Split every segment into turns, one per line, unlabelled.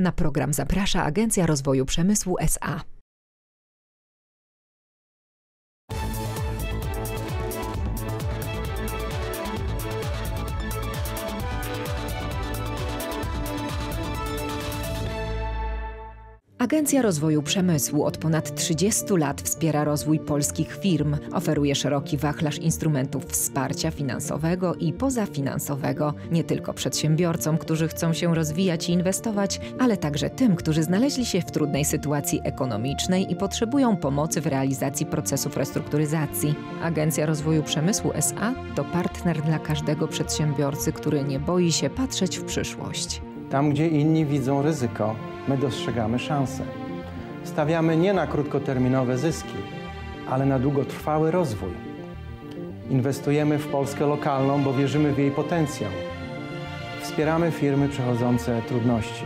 Na program zaprasza Agencja Rozwoju Przemysłu SA.
Agencja Rozwoju Przemysłu od ponad 30 lat wspiera rozwój polskich firm, oferuje szeroki wachlarz instrumentów wsparcia finansowego i pozafinansowego, nie tylko przedsiębiorcom, którzy chcą się rozwijać i inwestować, ale także tym, którzy znaleźli się w trudnej sytuacji ekonomicznej i potrzebują pomocy w realizacji procesów restrukturyzacji. Agencja Rozwoju Przemysłu SA to partner dla każdego przedsiębiorcy, który nie boi się patrzeć w przyszłość. Tam, gdzie inni widzą ryzyko, My dostrzegamy szanse. Stawiamy nie na krótkoterminowe zyski, ale na długotrwały rozwój. Inwestujemy w Polskę lokalną, bo wierzymy w jej potencjał. Wspieramy firmy przechodzące trudności,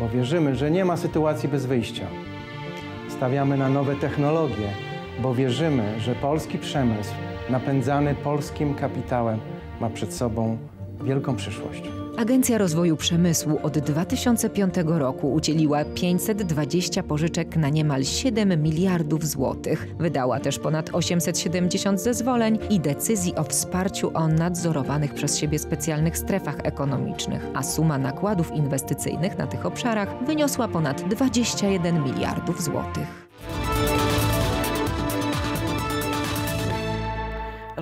bo wierzymy, że nie ma sytuacji bez wyjścia. Stawiamy na nowe technologie, bo wierzymy, że polski przemysł napędzany polskim kapitałem ma przed sobą wielką przyszłość. Agencja Rozwoju Przemysłu od 2005 roku udzieliła 520 pożyczek na niemal 7 miliardów złotych. Wydała też ponad 870 zezwoleń i decyzji o wsparciu o nadzorowanych przez siebie specjalnych strefach ekonomicznych, a suma nakładów inwestycyjnych na tych obszarach wyniosła ponad 21 miliardów złotych.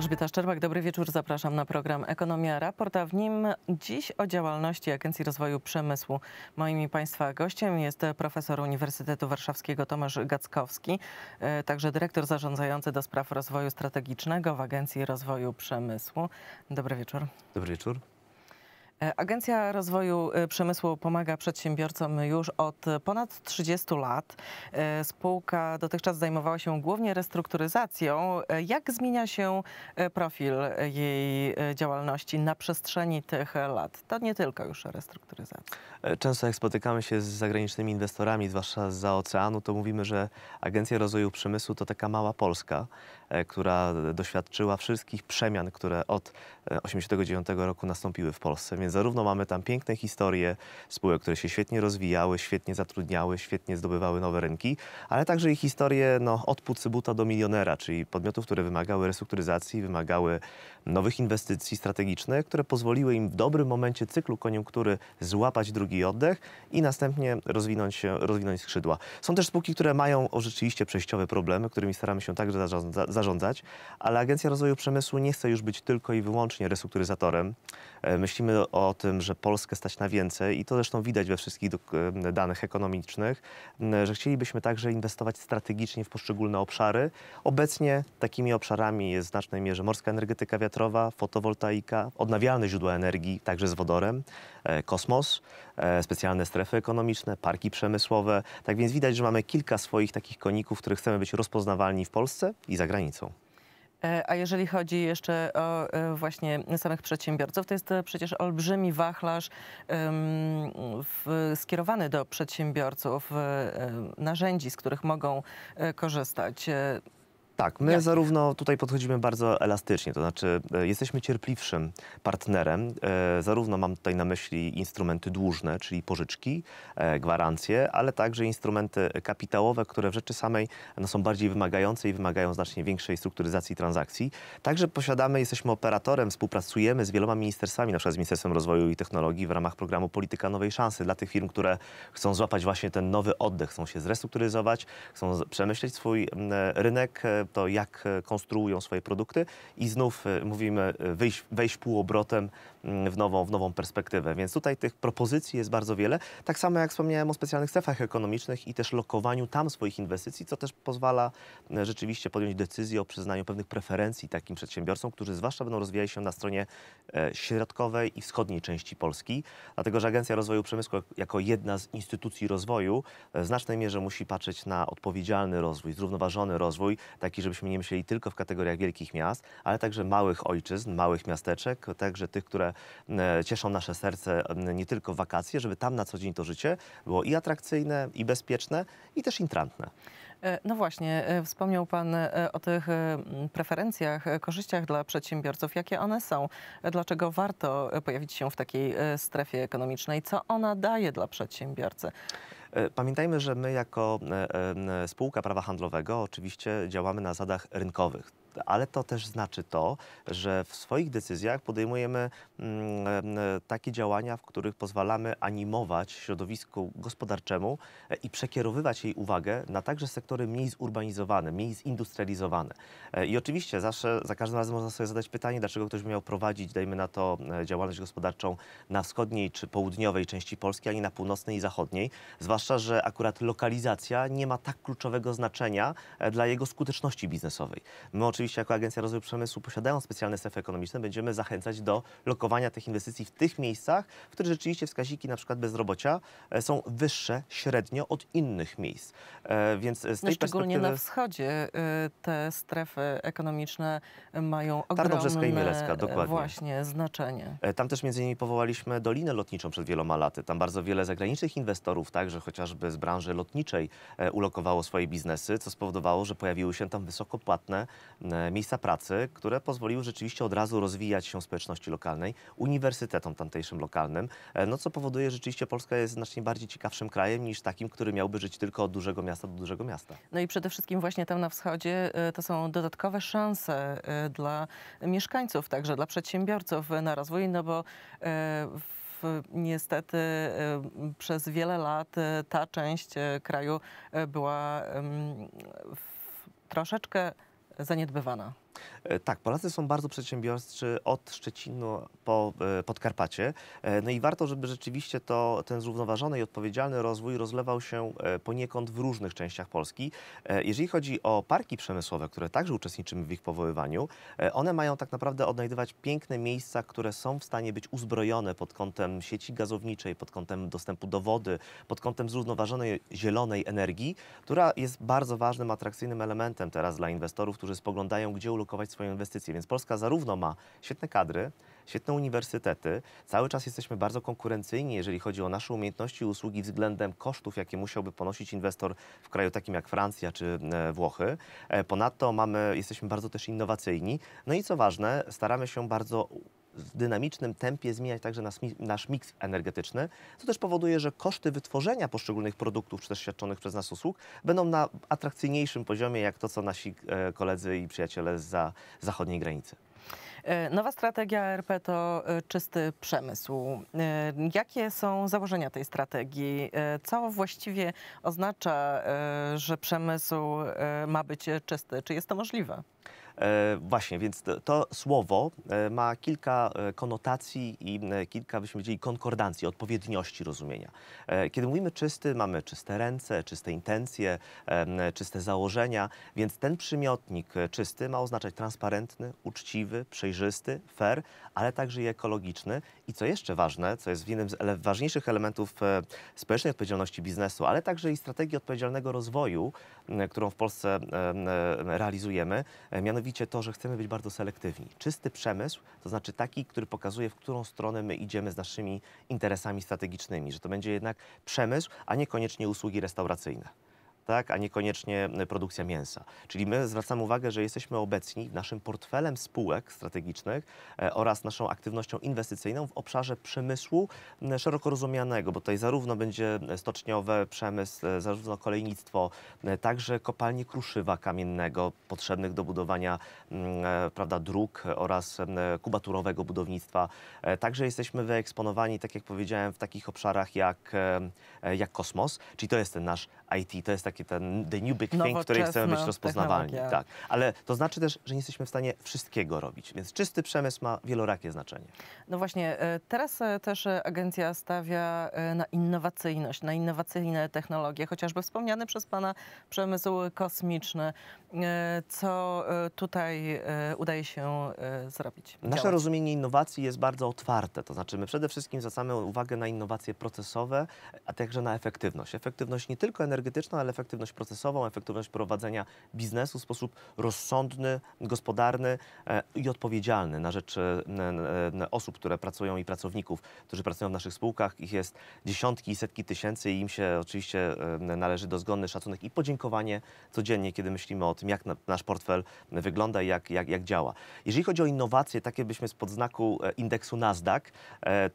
Elżbieta Szczerbak, dobry wieczór. Zapraszam na program Ekonomia Raport, a w nim dziś o działalności Agencji Rozwoju Przemysłu. Moimi Państwa gościem jest profesor Uniwersytetu Warszawskiego Tomasz Gackowski, e, także dyrektor zarządzający do spraw rozwoju strategicznego w Agencji Rozwoju Przemysłu. Dobry wieczór. Dobry wieczór. E, Agencja Rozwoju e, Przemysłu pomaga przedsiębiorcom już od ponad 30 lat. E, Spółka dotychczas zajmowała się głównie restrukturyzacją. Jak zmienia się profil jej działalności na przestrzeni tych lat? To nie tylko już restrukturyzacja.
Często jak spotykamy się z zagranicznymi inwestorami, zwłaszcza z oceanu, to mówimy, że Agencja Rozwoju Przemysłu to taka mała Polska, która doświadczyła wszystkich przemian, które od 1989 roku nastąpiły w Polsce. Więc więc zarówno mamy tam piękne historie spółek, które się świetnie rozwijały, świetnie zatrudniały, świetnie zdobywały nowe rynki, ale także i historie no, od pucybuta do milionera, czyli podmiotów, które wymagały restrukturyzacji, wymagały nowych inwestycji strategicznych, które pozwoliły im w dobrym momencie cyklu koniunktury złapać drugi oddech i następnie rozwinąć, rozwinąć skrzydła. Są też spółki, które mają o rzeczywiście przejściowe problemy, którymi staramy się także zarządzać, ale Agencja Rozwoju Przemysłu nie chce już być tylko i wyłącznie restrukturyzatorem. E, myślimy o tym, że Polskę stać na więcej i to zresztą widać we wszystkich e, danych ekonomicznych, że chcielibyśmy także inwestować strategicznie w poszczególne obszary. Obecnie takimi obszarami jest w znacznej mierze morska energetyka wiatrowa, wiatrowa, fotowoltaika, odnawialne źródła energii, także z wodorem, e, kosmos, e, specjalne strefy ekonomiczne, parki przemysłowe. Tak więc widać, że mamy kilka swoich takich koników, w których chcemy być rozpoznawalni w Polsce i za granicą.
E, a jeżeli chodzi jeszcze o właśnie samych przedsiębiorców, to jest to przecież olbrzymi wachlarz skierowany do przedsiębiorców, narzędzi, z których mogą korzystać.
Tak, my zarówno tutaj podchodzimy bardzo elastycznie, to znaczy e, jesteśmy cierpliwszym partnerem. E, zarówno mam tutaj na myśli instrumenty dłużne, czyli pożyczki, e, gwarancje, ale także instrumenty kapitałowe, które w rzeczy samej no, są bardziej wymagające i wymagają znacznie większej strukturyzacji transakcji. Także posiadamy, jesteśmy operatorem, współpracujemy z wieloma ministerstwami, na przykład z Ministerstwem Rozwoju i Technologii w ramach programu Polityka Nowej Szansy dla tych firm, które chcą złapać właśnie ten nowy oddech, chcą się zrestrukturyzować, chcą przemyśleć swój rynek, to, jak e, konstruują swoje produkty i znów e, mówimy e, wejść półobrotem mm, w nową, w nową perspektywę. Więc tutaj tych propozycji jest bardzo wiele. Tak samo jak wspomniałem o specjalnych strefach ekonomicznych i też lokowaniu tam swoich inwestycji, co też pozwala rzeczywiście podjąć decyzję o przyznaniu pewnych preferencji takim przedsiębiorcom, którzy zwłaszcza będą rozwijali się na stronie środkowej i wschodniej części Polski. Dlatego, że Agencja Rozwoju Przemysłu jako jedna z instytucji rozwoju w znacznej mierze musi patrzeć na odpowiedzialny rozwój, zrównoważony rozwój, taki żebyśmy nie myśleli tylko w kategoriach wielkich miast, ale także małych ojczyzn, małych miasteczek, także tych, które e, cieszą nasze serce e, nie tylko wakacje, żeby tam na co dzień to życie było i atrakcyjne, i bezpieczne, i też intrantne.
E, no właśnie, wspomniał Pan o tych preferencjach, korzyściach dla przedsiębiorców. Jakie one są? Dlaczego warto pojawić się w takiej strefie ekonomicznej?
Co ona daje dla przedsiębiorcy? E, pamiętajmy, że my jako e, e, spółka prawa handlowego oczywiście działamy na zasadach rynkowych ale to też znaczy to, że w swoich decyzjach podejmujemy mm, e, takie działania, w których pozwalamy animować środowisku gospodarczemu e, i przekierowywać jej uwagę na także sektory mniej zurbanizowane, mniej zindustrializowane. E, I oczywiście zawsze, za każdym razem można sobie zadać pytanie, dlaczego ktoś miał prowadzić, dajmy na to, działalność gospodarczą na wschodniej czy południowej części Polski, a nie na północnej i zachodniej, zwłaszcza, że akurat lokalizacja nie ma tak kluczowego znaczenia dla jego skuteczności biznesowej. My oczywiście oczywiście jako Agencja Rozwoju Przemysłu posiadając specjalne strefy ekonomiczne będziemy zachęcać do lokowania tych inwestycji w tych miejscach, w których rzeczywiście wskaźniki na przykład bezrobocia e, są wyższe średnio od innych miejsc. E, więc z tej no, szczególnie perspektywy... na
wschodzie e, te strefy ekonomiczne mają ogromne i Mielecka, dokładnie. właśnie znaczenie.
Tam też między innymi powołaliśmy Dolinę Lotniczą przed wieloma laty. Tam bardzo wiele zagranicznych inwestorów, także chociażby z branży lotniczej ulokowało swoje biznesy, co spowodowało, że pojawiły się tam wysoko E, miejsca pracy, które pozwoliły rzeczywiście od razu rozwijać się społeczności lokalnej, uniwersytetom tamtejszym lokalnym, e, no co powoduje, że rzeczywiście Polska jest znacznie bardziej ciekawszym krajem niż takim, który miałby żyć tylko od dużego miasta do dużego miasta.
No i przede wszystkim właśnie tam na wschodzie e, to są dodatkowe szanse dla mieszkańców, także dla przedsiębiorców na rozwój, no bo niestety przez wiele lat ta część kraju była troszeczkę zaniedbywana.
E, tak, Polacy są bardzo przedsiębiorczy od Szczecinu po e, Podkarpacie. E, no i warto, żeby rzeczywiście to, ten zrównoważony i odpowiedzialny rozwój rozlewał się poniekąd w różnych częściach Polski. Jeżeli chodzi o parki przemysłowe, które także uczestniczymy w ich powoływaniu, one mają tak naprawdę odnajdywać piękne miejsca, które są w stanie być uzbrojone pod kątem sieci gazowniczej, pod kątem dostępu do wody, pod kątem zrównoważonej zielonej energii, która jest bardzo ważnym, atrakcyjnym elementem teraz dla inwestorów, którzy spoglądają, gdzie ulokować relokować swoje inwestycje. Więc Polska zarówno ma świetne kadry, świetne uniwersytety. Cały czas jesteśmy bardzo konkurencyjni, jeżeli chodzi o nasze umiejętności i usługi względem kosztów, jakie musiałby ponosić inwestor w kraju takim jak Francja czy e, Włochy. E, ponadto mamy, jesteśmy bardzo też innowacyjni. No i co ważne, staramy się bardzo w dynamicznym tempie zmieniać także nasz, nasz miks energetyczny, co też powoduje, że koszty wytworzenia poszczególnych produktów czy też świadczonych przez nas usług będą na atrakcyjniejszym poziomie jak to, co nasi e, koledzy i przyjaciele za zachodniej granicy.
E, nowa strategia e RP to czysty przemysł. Jakie są założenia tej strategii? Co właściwie oznacza, że
przemysł ma być czysty? Czy jest to możliwe? E, właśnie, więc to, to słowo e, ma kilka e, konotacji i kilka, byśmy powiedzieli, konkordancji, odpowiedniości rozumienia. Kiedy mówimy czysty, mamy czyste ręce, czyste intencje, czyste założenia, więc ten przymiotnik czysty ma oznaczać transparentny, uczciwy, przejrzysty, fair, ale także i ekologiczny. I co jeszcze ważne, co jest jednym z ele ważniejszych elementów społecznej odpowiedzialności biznesu, ale także i strategii odpowiedzialnego rozwoju, którą w Polsce realizujemy, mianowicie mianowicie to, że chcemy być bardzo selektywni. Czysty przemysł, to znaczy taki, który pokazuje, w którą stronę my idziemy z naszymi interesami strategicznymi, że to będzie jednak przemysł, a niekoniecznie usługi restauracyjne tak, a niekoniecznie produkcja mięsa. Czyli my zwracamy uwagę, że jesteśmy obecni naszym portfelem spółek strategicznych e, oraz naszą aktywnością inwestycyjną w obszarze przemysłu e, szeroko rozumianego, bo tutaj zarówno będzie stoczniowe przemysł, e, zarówno kolejnictwo, także kopalnie kruszywa kamiennego potrzebnych do budowania mm, prawda, dróg oraz kubaturowego budownictwa. Także jesteśmy wyeksponowani, tak jak powiedziałem, w takich obszarach jak, jak kosmos, czyli to jest ten nasz IT to jest taki ten the new big thing, której chcemy być rozpoznawalni. Tak. Ale to znaczy też, że nie jesteśmy w stanie wszystkiego robić, więc czysty przemysł ma wielorakie znaczenie.
No właśnie, e, teraz e, też e, agencja stawia na innowacyjność, na innowacyjne technologie, chociażby wspomniany przez Pana przemysł kosmiczny. Co tutaj udaje się zrobić? Nasze
rozumienie innowacji jest bardzo otwarte, to znaczy my przede wszystkim zwracamy uwagę na innowacje procesowe, a także na efektywność. Efektywność nie tylko energetyczną, energetyczną, ale efektywność procesową, efektywność prowadzenia biznesu w sposób rozsądny, gospodarny e, i odpowiedzialny na rzecz e, osób, które pracują i pracowników, którzy pracują w naszych spółkach. Ich jest dziesiątki i setki tysięcy i im się oczywiście e, należy dozgonny szacunek i podziękowanie codziennie, kiedy myślimy o tym, jak nasz portfel wygląda i jak, jak, jak działa. Jeżeli chodzi o innowacje, takie byśmy z podznaku indeksu Nasdaq,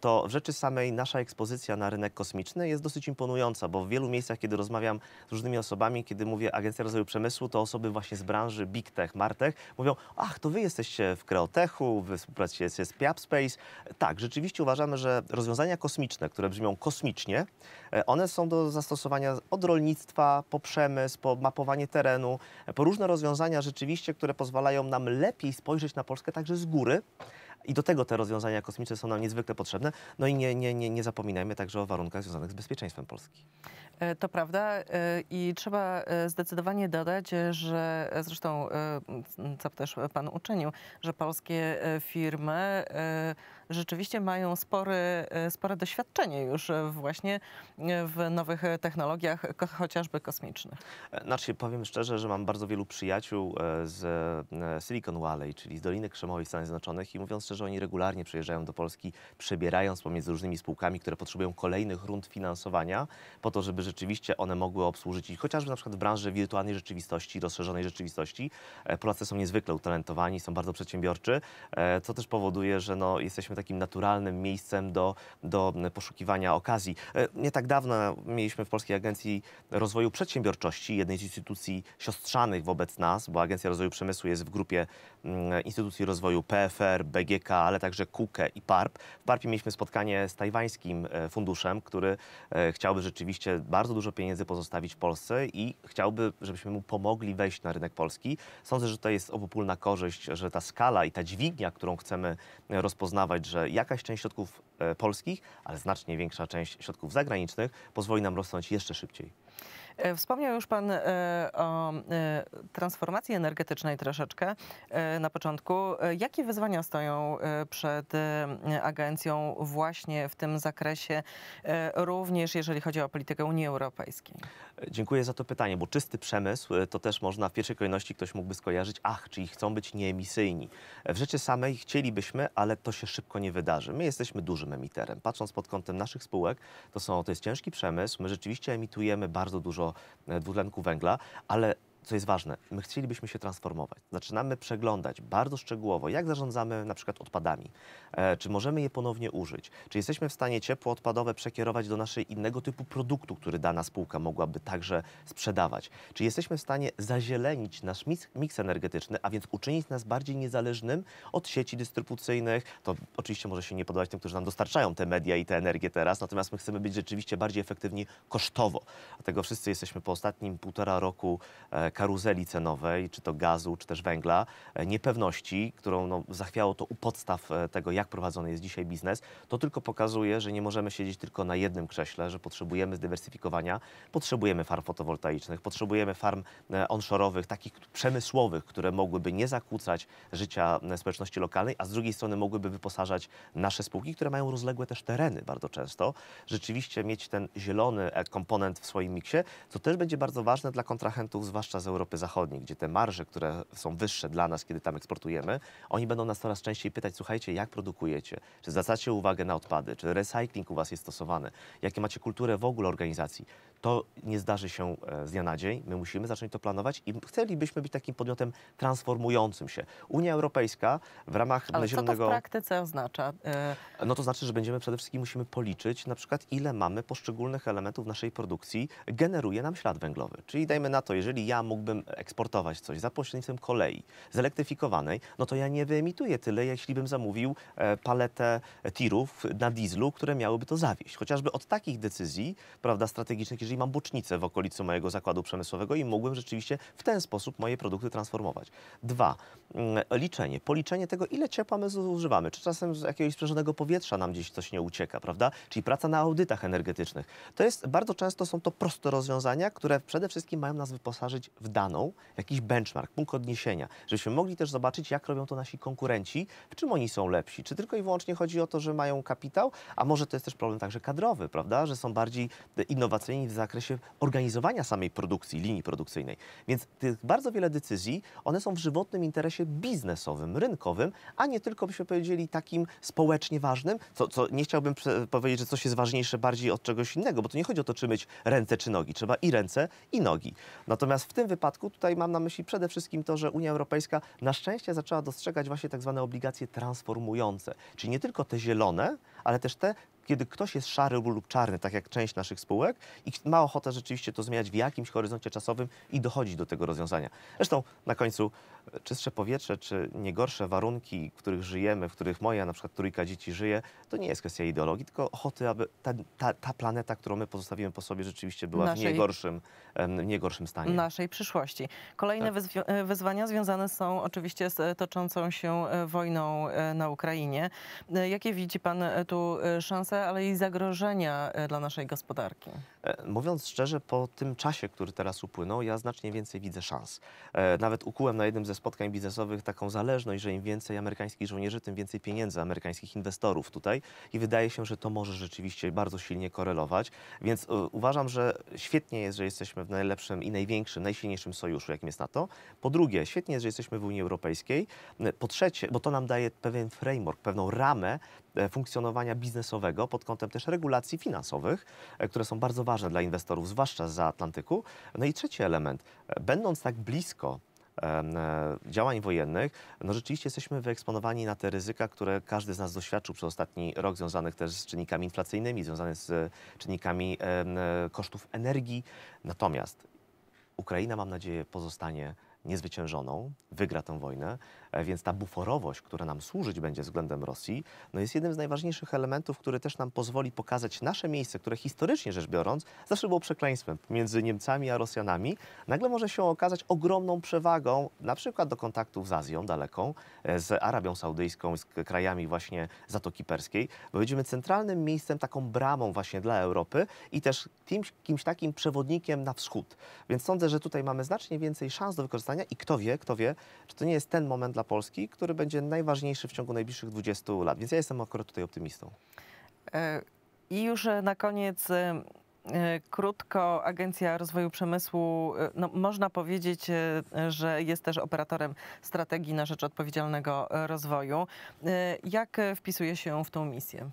to w rzeczy samej nasza ekspozycja na rynek kosmiczny jest dosyć imponująca, bo w wielu miejscach, kiedy rozmawiam rozmawiam z różnymi osobami, kiedy mówię Agencja Rozwoju Przemysłu, to osoby właśnie z branży Big Tech, Martech mówią, ach, to wy jesteście w Kreotechu, wy współpracujecie z Piapspace. Tak, rzeczywiście uważamy, że rozwiązania kosmiczne, które brzmią kosmicznie, e, one są do zastosowania od rolnictwa, po przemysł, po mapowanie terenu, e, po różne rozwiązania rzeczywiście, które pozwalają nam lepiej spojrzeć na Polskę także z góry, i do tego te rozwiązania kosmiczne są nam niezwykle potrzebne. No i nie, nie, nie, nie zapominajmy także o warunkach związanych z bezpieczeństwem Polski.
E, to prawda e, i trzeba e, zdecydowanie dodać, że zresztą, co też pan uczynił, że polskie firmy rzeczywiście mają spory, e, spore doświadczenie już e, właśnie e, w nowych technologiach, chociażby kosmicznych.
Znaczy, powiem szczerze, że mam bardzo wielu przyjaciół z Silicon Valley, czyli z Doliny Krzemowej Stanach Zjednoczonych i mówiąc szczerze, oni regularnie przyjeżdżają do Polski, przebierając pomiędzy różnymi spółkami, które potrzebują kolejnych rund finansowania po to, żeby rzeczywiście one mogły obsłużyć ich, chociażby na przykład w branży wirtualnej rzeczywistości, rozszerzonej rzeczywistości. Polacy są niezwykle utalentowani, są bardzo przedsiębiorczy, co też powoduje, że no, jesteśmy takim naturalnym miejscem do, do poszukiwania okazji. E, nie tak dawno mieliśmy w Polskiej Agencji Rozwoju Przedsiębiorczości, jednej z instytucji siostrzanych wobec nas, bo Agencja Rozwoju Przemysłu jest w grupie mm, instytucji rozwoju PFR, BGK, ale także KUKE i PARP. W PARPie mieliśmy spotkanie z tajwańskim e, funduszem, który e, chciałby rzeczywiście bardzo dużo pieniędzy pozostawić w Polsce i chciałby, żebyśmy mu pomogli wejść na rynek polski. Sądzę, że to jest obopólna korzyść, że ta skala i ta dźwignia, którą chcemy rozpoznawać, że jakaś część środków E, polskich, ale znacznie większa część środków zagranicznych pozwoli nam rosnąć jeszcze szybciej.
E, wspomniał już Pan e, o transformacji energetycznej troszeczkę na początku. Jakie wyzwania stoją przed agencją właśnie w tym zakresie,
również jeżeli chodzi o politykę Unii Europejskiej? Dziękuję za to pytanie, bo czysty przemysł to też można w pierwszej kolejności ktoś mógłby skojarzyć, ach, czyli chcą być nieemisyjni. W rzeczy samej chcielibyśmy, ale to się szybko nie wydarzy. My jesteśmy duży dużym emiterem. Patrząc pod kątem naszych spółek, to, są, to jest ciężki przemysł. My rzeczywiście emitujemy bardzo dużo e, dwutlenku węgla, ale co jest ważne, my chcielibyśmy się transformować. Zaczynamy przeglądać bardzo szczegółowo, jak zarządzamy na przykład odpadami, e, czy możemy je ponownie użyć, czy jesteśmy w stanie ciepło odpadowe przekierować do naszej innego typu produktu, który dana spółka mogłaby także sprzedawać, czy jesteśmy w stanie zazielenić nasz miks, miks energetyczny, a więc uczynić nas bardziej niezależnym od sieci dystrybucyjnych. To oczywiście może się nie podobać tym, którzy nam dostarczają te media i tę te energię teraz, natomiast my chcemy być rzeczywiście bardziej efektywni kosztowo. Dlatego wszyscy jesteśmy po ostatnim półtora roku e, karuzeli cenowej, czy to gazu, czy też węgla, e, niepewności, którą no, zachwiało to u podstaw e, tego, jak prowadzony jest dzisiaj biznes, to tylko pokazuje, że nie możemy siedzieć tylko na jednym krześle, że potrzebujemy zdywersyfikowania, potrzebujemy farm fotowoltaicznych, potrzebujemy farm e, onshore'owych, takich przemysłowych, które mogłyby nie zakłócać życia społeczności lokalnej, a z drugiej strony mogłyby wyposażać nasze spółki, które mają rozległe też tereny bardzo często. Rzeczywiście mieć ten zielony komponent w swoim miksie, co też będzie bardzo ważne dla kontrahentów, zwłaszcza z z Europy Zachodniej, gdzie te marże, które są wyższe dla nas, kiedy tam eksportujemy, oni będą nas coraz częściej pytać, słuchajcie, jak produkujecie, czy zwracacie uwagę na odpady, czy recycling u was jest stosowany, jakie macie kulturę w ogóle organizacji. To nie zdarzy się e, z dnia na dzień. My musimy zacząć to planować i chcielibyśmy być takim podmiotem transformującym się. Unia Europejska w ramach Ale zielonego... Ale co to w
praktyce oznacza?
E, no to znaczy, że będziemy przede wszystkim musimy policzyć na przykład ile mamy poszczególnych elementów naszej produkcji generuje nam ślad węglowy. Czyli dajmy na to, jeżeli ja mógłbym eksportować coś za pośrednictwem kolei zelektryfikowanej, no to ja nie wyemituję tyle, jeśli bym zamówił e, paletę tirów na dieslu, które miałyby to zawieść. Chociażby od takich decyzji, prawda, strategicznych, jeżeli mam bocznicę w okolicy mojego zakładu przemysłowego i mógłbym rzeczywiście w ten sposób moje produkty transformować. Dwa, mm, liczenie. Policzenie tego, ile ciepła my zużywamy. Czy czasem z jakiegoś sprzężonego powietrza nam gdzieś coś nie ucieka, prawda? Czyli praca na audytach energetycznych. To jest, bardzo często są to proste rozwiązania, które przede wszystkim mają nas wyposażyć w daną, jakiś benchmark, punkt odniesienia, żebyśmy mogli też zobaczyć, jak robią to nasi konkurenci, w czym oni są lepsi. Czy tylko i wyłącznie chodzi o to, że mają kapitał, a może to jest też problem także kadrowy, prawda? Że są bardziej innowacyjni w zakresie organizowania samej produkcji, linii produkcyjnej. Więc tych bardzo wiele decyzji, one są w żywotnym interesie biznesowym, rynkowym, a nie tylko, byśmy powiedzieli, takim społecznie ważnym, co, co nie chciałbym powiedzieć, że coś jest ważniejsze bardziej od czegoś innego, bo to nie chodzi o to, czy myć ręce czy nogi. Trzeba i ręce, i nogi. Natomiast w tym wypadku tutaj mam na myśli przede wszystkim to, że Unia Europejska na szczęście zaczęła dostrzegać właśnie tak zwane obligacje transformujące, czyli nie tylko te zielone, ale też te kiedy ktoś jest szary lub czarny, tak jak część naszych spółek, i ma ochotę rzeczywiście to zmieniać w jakimś horyzoncie czasowym i dochodzi do tego rozwiązania. Zresztą na końcu e, czystsze powietrze, czy nie gorsze warunki, w których żyjemy, w których moja na przykład trójka dzieci żyje, to nie jest kwestia ideologii, tylko ochoty, aby ta, ta, ta planeta, którą my pozostawimy po sobie, rzeczywiście była naszej, w niegorszym, niegorszym stanie.
Naszej przyszłości. Kolejne tak. E, wyzwania związane są oczywiście z e, toczącą się wojną na Ukrainie. Jakie widzi Pan tu szanse szanse, ale i zagrożenia e, dla naszej gospodarki?
E, mówiąc szczerze, po tym czasie, który teraz upłynął, ja znacznie więcej widzę szans. E, nawet ukułem na jednym ze spotkań biznesowych taką zależność, że im więcej amerykańskich żołnierzy, tym więcej pieniędzy amerykańskich inwestorów tutaj i wydaje się, że to może rzeczywiście bardzo silnie korelować, więc uważam, że świetnie jest, że jesteśmy w najlepszym i największym, najsilniejszym sojuszu, jakim jest NATO. Po drugie, świetnie jest, że jesteśmy w Unii Europejskiej. Po trzecie, bo to nam daje pewien framework, pewną ramę funkcjonowania biznesowego, pod kątem też regulacji finansowych, e, które są bardzo ważne dla inwestorów, zwłaszcza za Atlantyku. No i trzeci element, e, będąc tak blisko e, działań wojennych, no rzeczywiście jesteśmy wyeksponowani na te ryzyka, które każdy z nas doświadczył przez ostatni rok, związanych też z czynnikami inflacyjnymi, związanych z czynnikami kosztów energii. Natomiast Ukraina, mam nadzieję, pozostanie niezwyciężoną, wygra tę wojnę. E, więc ta buforowość, która nam służyć będzie względem Rosji, no jest jednym z najważniejszych elementów, który też nam pozwoli pokazać nasze miejsce, które historycznie rzecz biorąc zawsze było przekleństwem między Niemcami a Rosjanami, nagle może się okazać ogromną przewagą na przykład do kontaktów z Azją daleką, e, z Arabią Saudyjską, z krajami właśnie Zatoki Perskiej, bo będziemy centralnym miejscem, taką bramą właśnie dla Europy i też kimś, kimś takim przewodnikiem na wschód. Więc sądzę, że tutaj mamy znacznie więcej szans do wykorzystania i kto wie, kto wie, czy to nie jest ten moment dla Polski, który będzie najważniejszy w ciągu najbliższych 20 lat. Więc ja jestem akurat tutaj optymistą.
E, I już e, na koniec e, E, krótko, Agencja Rozwoju Przemysłu, e, no, można powiedzieć, e, że jest też operatorem strategii na rzecz odpowiedzialnego rozwoju. Jak wpisuje się w tą misję?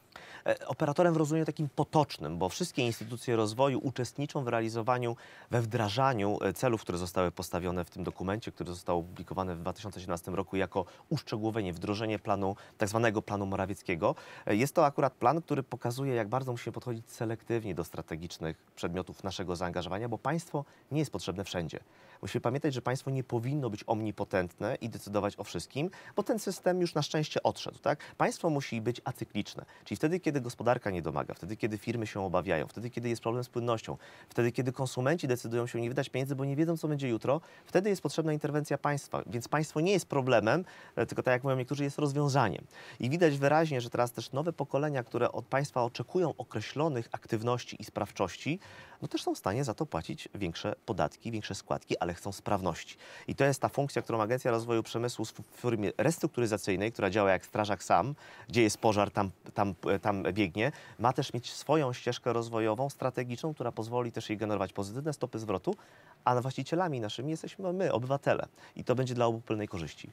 Operatorem w rozumieniu takim potocznym, bo wszystkie instytucje rozwoju uczestniczą w realizowaniu, we wdrażaniu celów, które zostały postawione w tym dokumencie, który został opublikowany w 2017 roku jako uszczegółowienie, wdrożenie planu, tak zwanego planu Morawieckiego. Jest to akurat plan, który pokazuje, jak bardzo musimy podchodzić selektywnie do strategicznych przedmiotów naszego zaangażowania, bo państwo nie jest potrzebne wszędzie. Musimy pamiętać, że państwo nie powinno być omnipotentne i decydować o wszystkim, bo ten system już na szczęście odszedł. Tak? Państwo musi być acykliczne, czyli wtedy, kiedy gospodarka nie domaga, wtedy, kiedy firmy się obawiają, wtedy, kiedy jest problem z płynnością, wtedy, kiedy konsumenci decydują się nie wydać pieniędzy, bo nie wiedzą, co będzie jutro, wtedy jest potrzebna interwencja państwa. Więc państwo nie jest problemem, e, tylko tak jak mówią niektórzy, jest rozwiązaniem. I widać wyraźnie, że teraz też nowe pokolenia, które od państwa oczekują określonych aktywności i sprawczości, wartości, no też są w stanie za to płacić większe podatki, większe składki, ale chcą sprawności. I to jest ta funkcja, którą Agencja Rozwoju Przemysłu w formie restrukturyzacyjnej, która działa jak strażak sam, gdzie jest pożar, tam, tam, tam biegnie, ma też mieć swoją ścieżkę rozwojową, strategiczną, która pozwoli też jej generować pozytywne stopy zwrotu, a właścicielami naszymi jesteśmy my, obywatele. I to będzie dla obu pełnej korzyści.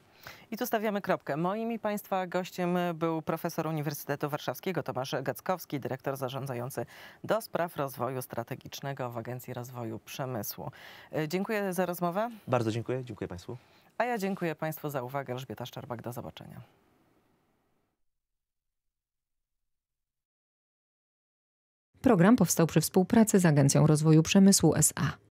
I tu stawiamy kropkę. Moim i Państwa gościem był profesor Uniwersytetu Warszawskiego Tomasz Gackowski, dyrektor zarządzający do spraw rozwoju strategicznego. Społecznego w Agencji Rozwoju Przemysłu. E, dziękuję za rozmowę.
Bardzo dziękuję, dziękuję Państwu.
A ja dziękuję Państwu za uwagę. Elżbieta Szczerbak, do zobaczenia.
Program powstał przy współpracy z Agencją Rozwoju Przemysłu SA.